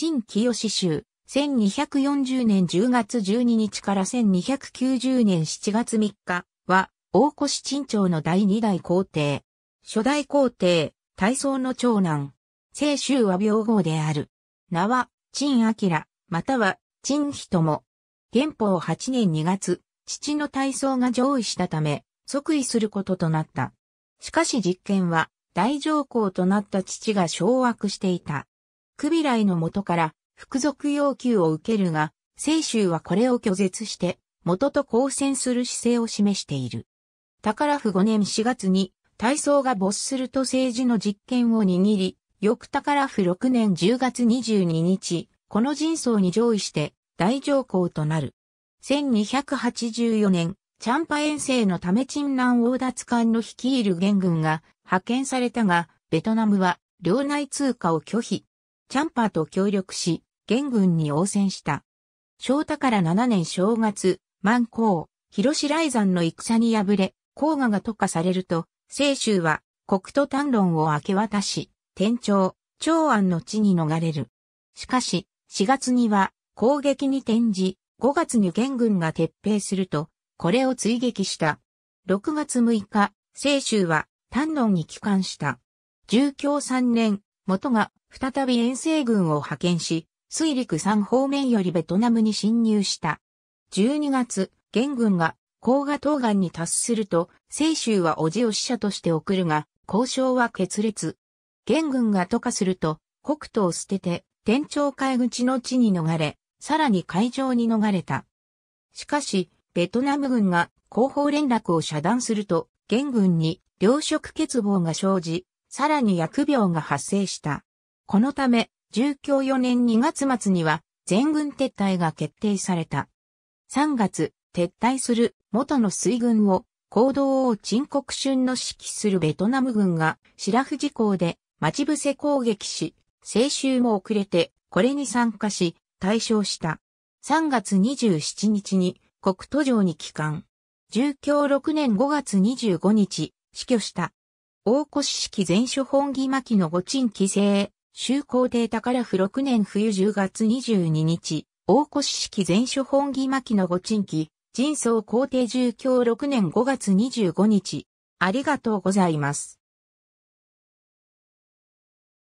陳清州、1240年10月12日から1290年7月3日は、大越陳朝の第二代皇帝。初代皇帝、大宗の長男。清州は病号である。名は、陳明、または、陳人も。元宝8年2月、父の大宗が上位したため、即位することとなった。しかし実権は、大上皇となった父が掌握していた。クビライの元から服属要求を受けるが、聖州はこれを拒絶して、元と交戦する姿勢を示している。宝府5年4月に、大僧が没すると政治の実権を握り、翌宝府6年10月22日、この人相に上位して、大上皇となる。1284年、チャンパ遠征のため鎮南王奪艦の率いる元軍が派遣されたが、ベトナムは領内通貨を拒否。チャンパーと協力し、元軍に応戦した。正太から7年正月、万光、広白雷山の戦に敗れ、黄河が特化されると、清州は国都丹論を明け渡し、天朝、長安の地に逃れる。しかし、4月には攻撃に転じ、5月に元軍が撤兵すると、これを追撃した。6月6日、清州は丹論に帰還した。中京3年、元が再び遠征軍を派遣し、水陸3方面よりベトナムに侵入した。12月、元軍が甲賀東岸に達すると、清州は叔父を使者として送るが、交渉は決裂。元軍が渡化すると、北斗を捨てて、天朝海口の地に逃れ、さらに海上に逃れた。しかし、ベトナム軍が後方連絡を遮断すると、元軍に糧食欠乏が生じ、さらに薬病が発生した。このため、住居4年2月末には全軍撤退が決定された。3月、撤退する元の水軍を、行動を陳国春の指揮するベトナム軍が白富港で待ち伏せ攻撃し、青州も遅れてこれに参加し、対象した。3月27日に国都城に帰還。住居6年5月25日、死去した。大越式前書本義巻の御鎮規制、修皇帝宝府6年冬10月22日、大越式前書本義巻の御鎮規、人相皇帝住教6年5月25日。ありがとうございます。